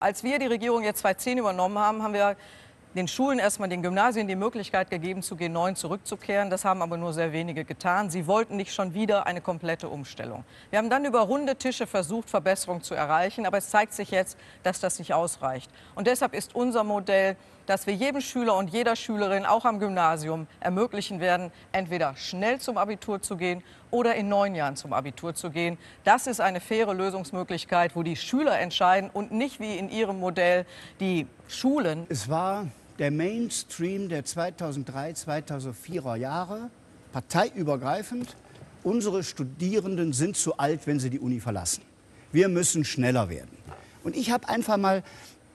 Als wir die Regierung jetzt 2010 übernommen haben, haben wir den Schulen erstmal den Gymnasien die Möglichkeit gegeben, zu G9 zurückzukehren. Das haben aber nur sehr wenige getan. Sie wollten nicht schon wieder eine komplette Umstellung. Wir haben dann über runde Tische versucht, Verbesserungen zu erreichen, aber es zeigt sich jetzt, dass das nicht ausreicht. Und deshalb ist unser Modell dass wir jedem Schüler und jeder Schülerin auch am Gymnasium ermöglichen werden, entweder schnell zum Abitur zu gehen oder in neun Jahren zum Abitur zu gehen. Das ist eine faire Lösungsmöglichkeit, wo die Schüler entscheiden und nicht wie in ihrem Modell die Schulen. Es war der Mainstream der 2003, 2004er Jahre, parteiübergreifend. Unsere Studierenden sind zu alt, wenn sie die Uni verlassen. Wir müssen schneller werden. Und ich habe einfach mal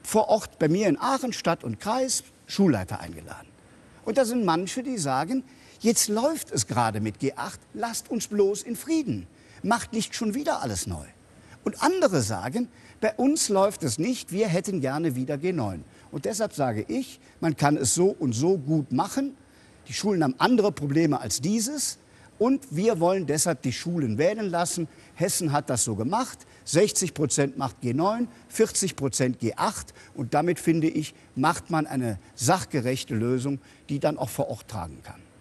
vor Ort bei mir in Aachen, Stadt und Kreis, Schulleiter eingeladen. Und da sind manche, die sagen, jetzt läuft es gerade mit G8, lasst uns bloß in Frieden, macht nicht schon wieder alles neu. Und andere sagen, bei uns läuft es nicht, wir hätten gerne wieder G9. Und deshalb sage ich, man kann es so und so gut machen. Die Schulen haben andere Probleme als dieses. Und wir wollen deshalb die Schulen wählen lassen. Hessen hat das so gemacht. 60 Prozent macht G9, 40 Prozent G8. Und damit, finde ich, macht man eine sachgerechte Lösung, die dann auch vor Ort tragen kann.